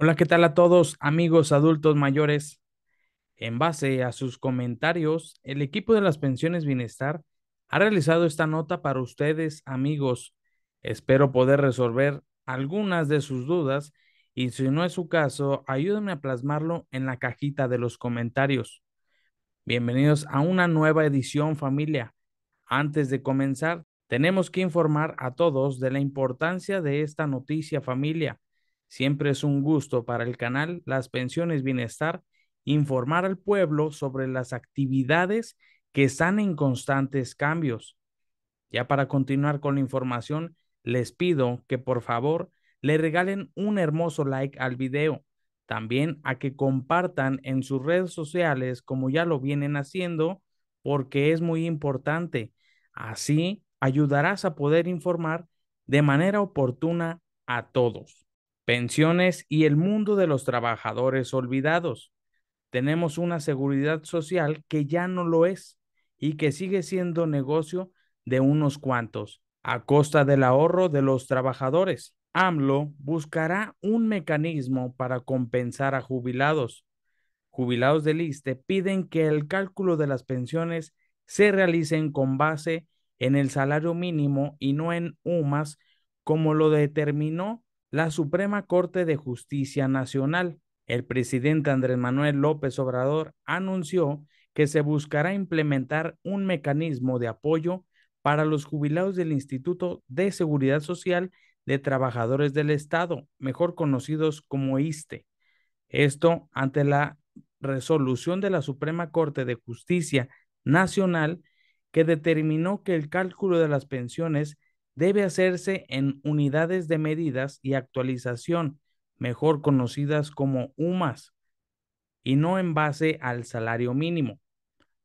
Hola, ¿qué tal a todos amigos adultos mayores? En base a sus comentarios, el equipo de las pensiones bienestar ha realizado esta nota para ustedes amigos. Espero poder resolver algunas de sus dudas y si no es su caso, ayúdenme a plasmarlo en la cajita de los comentarios. Bienvenidos a una nueva edición familia. Antes de comenzar, tenemos que informar a todos de la importancia de esta noticia familia Siempre es un gusto para el canal Las Pensiones Bienestar informar al pueblo sobre las actividades que están en constantes cambios. Ya para continuar con la información, les pido que por favor le regalen un hermoso like al video. También a que compartan en sus redes sociales como ya lo vienen haciendo, porque es muy importante. Así ayudarás a poder informar de manera oportuna a todos pensiones y el mundo de los trabajadores olvidados. Tenemos una seguridad social que ya no lo es y que sigue siendo negocio de unos cuantos, a costa del ahorro de los trabajadores. AMLO buscará un mecanismo para compensar a jubilados. Jubilados del ISTE piden que el cálculo de las pensiones se realicen con base en el salario mínimo y no en UMAS, como lo determinó la Suprema Corte de Justicia Nacional. El presidente Andrés Manuel López Obrador anunció que se buscará implementar un mecanismo de apoyo para los jubilados del Instituto de Seguridad Social de Trabajadores del Estado, mejor conocidos como ISTE. Esto ante la resolución de la Suprema Corte de Justicia Nacional que determinó que el cálculo de las pensiones debe hacerse en unidades de medidas y actualización, mejor conocidas como UMAS, y no en base al salario mínimo.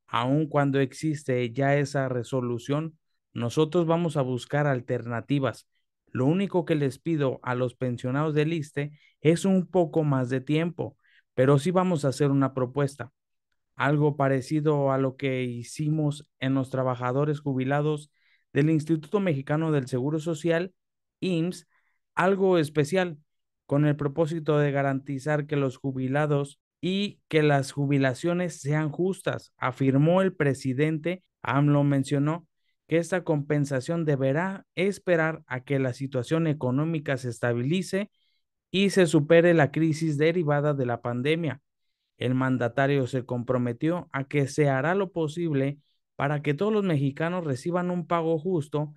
Aun cuando existe ya esa resolución, nosotros vamos a buscar alternativas. Lo único que les pido a los pensionados del ISTE es un poco más de tiempo, pero sí vamos a hacer una propuesta. Algo parecido a lo que hicimos en los trabajadores jubilados del Instituto Mexicano del Seguro Social, IMSS, algo especial con el propósito de garantizar que los jubilados y que las jubilaciones sean justas, afirmó el presidente. AMLO mencionó que esta compensación deberá esperar a que la situación económica se estabilice y se supere la crisis derivada de la pandemia. El mandatario se comprometió a que se hará lo posible para que todos los mexicanos reciban un pago justo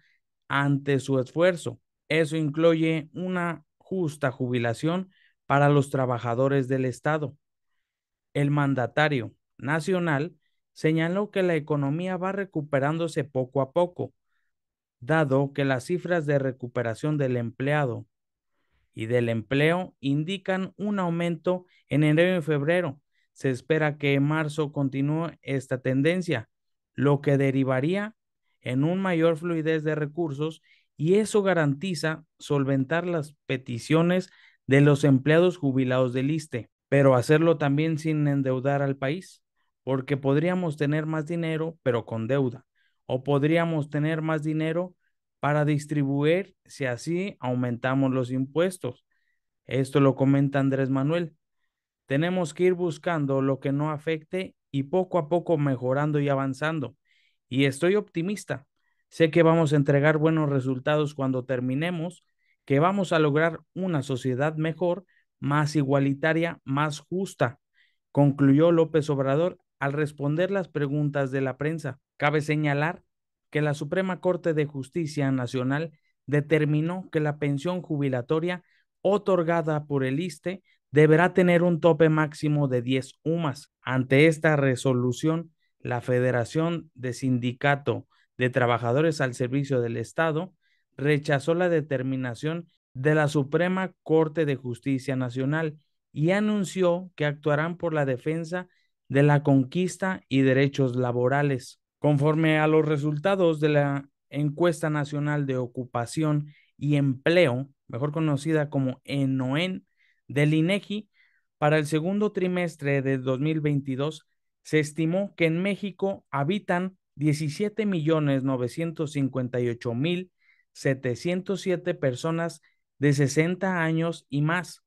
ante su esfuerzo. Eso incluye una justa jubilación para los trabajadores del Estado. El mandatario nacional señaló que la economía va recuperándose poco a poco, dado que las cifras de recuperación del empleado y del empleo indican un aumento en enero y febrero. Se espera que en marzo continúe esta tendencia, lo que derivaría en un mayor fluidez de recursos y eso garantiza solventar las peticiones de los empleados jubilados del ISTE, pero hacerlo también sin endeudar al país, porque podríamos tener más dinero pero con deuda, o podríamos tener más dinero para distribuir si así aumentamos los impuestos. Esto lo comenta Andrés Manuel. Tenemos que ir buscando lo que no afecte y poco a poco mejorando y avanzando. Y estoy optimista. Sé que vamos a entregar buenos resultados cuando terminemos, que vamos a lograr una sociedad mejor, más igualitaria, más justa, concluyó López Obrador al responder las preguntas de la prensa. Cabe señalar que la Suprema Corte de Justicia Nacional determinó que la pensión jubilatoria otorgada por el ISTE deberá tener un tope máximo de 10 UMAS. Ante esta resolución, la Federación de Sindicato de Trabajadores al Servicio del Estado rechazó la determinación de la Suprema Corte de Justicia Nacional y anunció que actuarán por la defensa de la conquista y derechos laborales. Conforme a los resultados de la encuesta nacional de ocupación y empleo, mejor conocida como ENOEN, del INEGI, para el segundo trimestre de 2022 se estimó que en México habitan 17.958.707 personas de 60 años y más,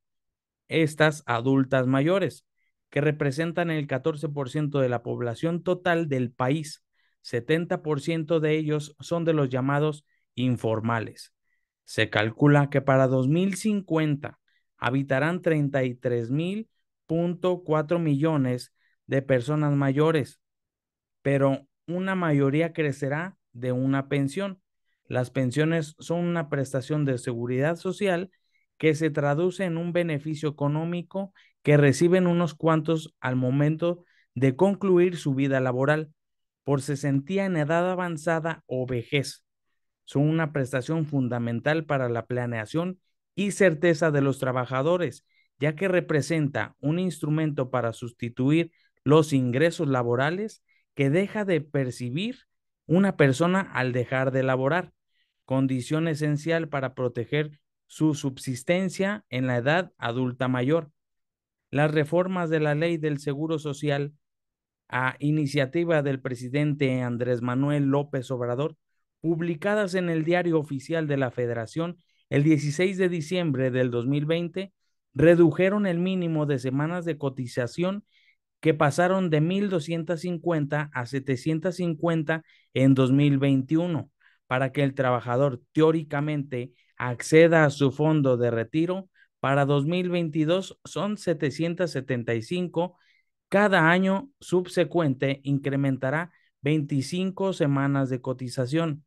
estas adultas mayores, que representan el 14% de la población total del país. 70% de ellos son de los llamados informales. Se calcula que para 2050 habitarán 33.4 millones de personas mayores, pero una mayoría crecerá de una pensión. Las pensiones son una prestación de seguridad social que se traduce en un beneficio económico que reciben unos cuantos al momento de concluir su vida laboral por se sentía en edad avanzada o vejez. Son una prestación fundamental para la planeación y certeza de los trabajadores, ya que representa un instrumento para sustituir los ingresos laborales que deja de percibir una persona al dejar de laborar, condición esencial para proteger su subsistencia en la edad adulta mayor. Las reformas de la ley del Seguro Social a iniciativa del presidente Andrés Manuel López Obrador, publicadas en el Diario Oficial de la Federación, el 16 de diciembre del 2020 redujeron el mínimo de semanas de cotización que pasaron de 1.250 a 750 en 2021 para que el trabajador teóricamente acceda a su fondo de retiro. Para 2022 son 775. Cada año subsecuente incrementará 25 semanas de cotización.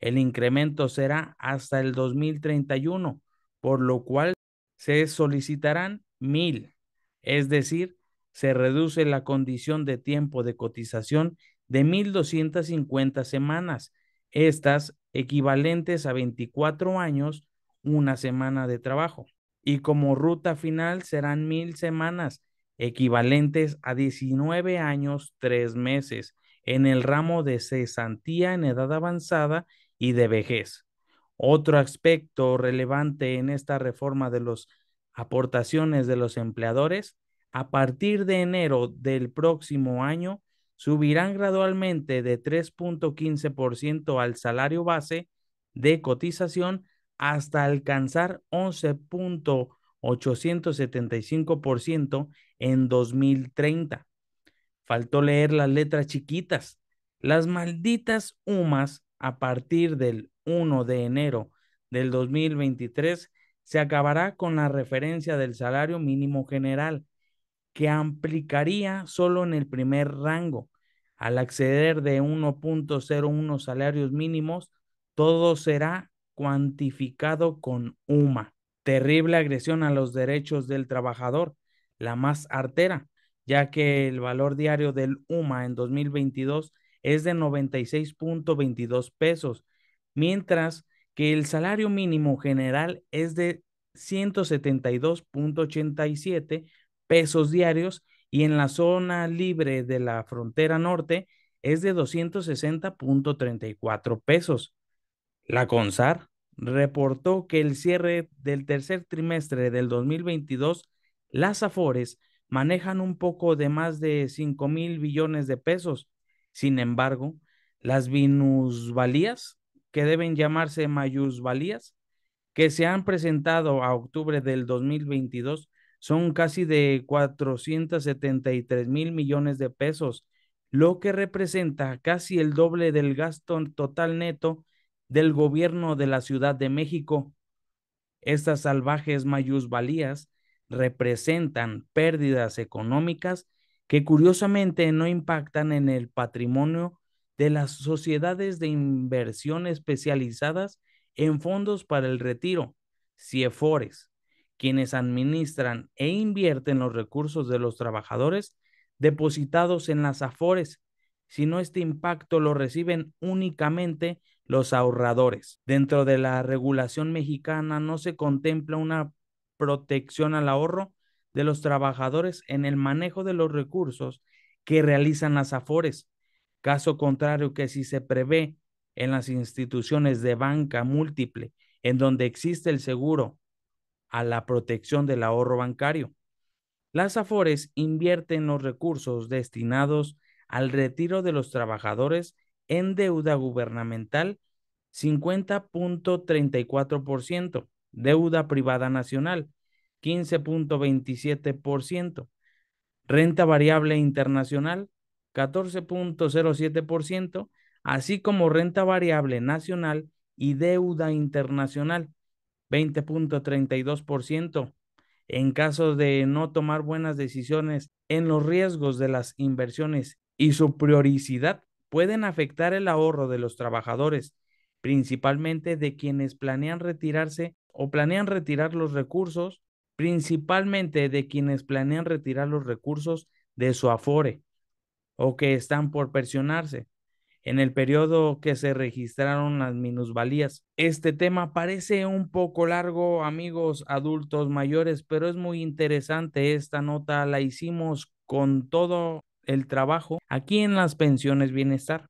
El incremento será hasta el 2031, por lo cual se solicitarán mil, es decir, se reduce la condición de tiempo de cotización de 1.250 semanas, estas equivalentes a 24 años, una semana de trabajo. Y como ruta final serán 1.000 semanas, equivalentes a 19 años, tres meses, en el ramo de cesantía en edad avanzada y de vejez. Otro aspecto relevante en esta reforma de las aportaciones de los empleadores, a partir de enero del próximo año, subirán gradualmente de 3.15% al salario base de cotización hasta alcanzar 11.875% en 2030. Faltó leer las letras chiquitas. Las malditas UMAS a partir del 1 de enero del 2023, se acabará con la referencia del salario mínimo general, que aplicaría solo en el primer rango. Al acceder de 1.01 salarios mínimos, todo será cuantificado con UMA. Terrible agresión a los derechos del trabajador, la más artera, ya que el valor diario del UMA en 2022 es de 96.22 pesos, mientras que el salario mínimo general es de 172.87 pesos diarios y en la zona libre de la frontera norte es de 260.34 pesos. La CONSAR reportó que el cierre del tercer trimestre del 2022, las AFORES manejan un poco de más de 5 mil billones de pesos, sin embargo, las minusvalías, que deben llamarse mayusvalías, que se han presentado a octubre del 2022 son casi de 473 mil millones de pesos, lo que representa casi el doble del gasto total neto del gobierno de la Ciudad de México. Estas salvajes mayusvalías representan pérdidas económicas que curiosamente no impactan en el patrimonio de las sociedades de inversión especializadas en fondos para el retiro, CIEFORES, quienes administran e invierten los recursos de los trabajadores depositados en las AFORES, sino este impacto lo reciben únicamente los ahorradores. Dentro de la regulación mexicana no se contempla una protección al ahorro de los trabajadores en el manejo de los recursos que realizan las AFORES. Caso contrario que si se prevé en las instituciones de banca múltiple, en donde existe el seguro a la protección del ahorro bancario. Las AFORES invierten los recursos destinados al retiro de los trabajadores en deuda gubernamental 50.34%, deuda privada nacional 15.27%. Renta variable internacional, 14.07%, así como renta variable nacional y deuda internacional, 20.32%. En caso de no tomar buenas decisiones en los riesgos de las inversiones y su prioricidad, pueden afectar el ahorro de los trabajadores, principalmente de quienes planean retirarse o planean retirar los recursos principalmente de quienes planean retirar los recursos de su afore o que están por presionarse en el periodo que se registraron las minusvalías. Este tema parece un poco largo, amigos adultos mayores, pero es muy interesante. Esta nota la hicimos con todo el trabajo aquí en las pensiones bienestar.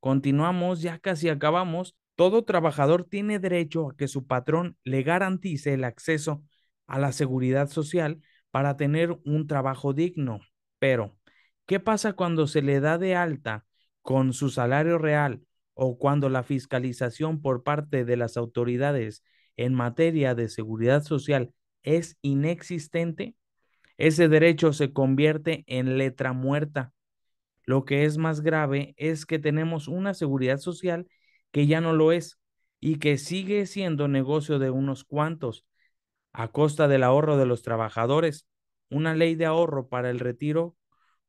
Continuamos, ya casi acabamos. Todo trabajador tiene derecho a que su patrón le garantice el acceso a la seguridad social para tener un trabajo digno. Pero, ¿qué pasa cuando se le da de alta con su salario real o cuando la fiscalización por parte de las autoridades en materia de seguridad social es inexistente? Ese derecho se convierte en letra muerta. Lo que es más grave es que tenemos una seguridad social que ya no lo es y que sigue siendo negocio de unos cuantos a costa del ahorro de los trabajadores, una ley de ahorro para el retiro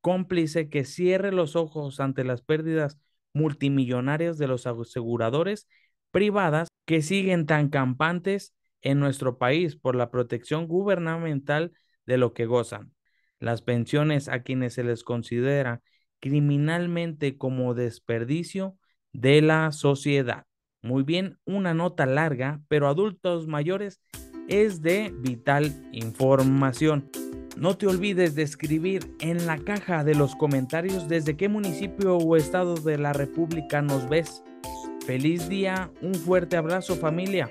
cómplice que cierre los ojos ante las pérdidas multimillonarias de los aseguradores privadas que siguen tan campantes en nuestro país por la protección gubernamental de lo que gozan. Las pensiones a quienes se les considera criminalmente como desperdicio de la sociedad. Muy bien, una nota larga, pero adultos mayores es de vital información. No te olvides de escribir en la caja de los comentarios desde qué municipio o estado de la República nos ves. Feliz día, un fuerte abrazo familia.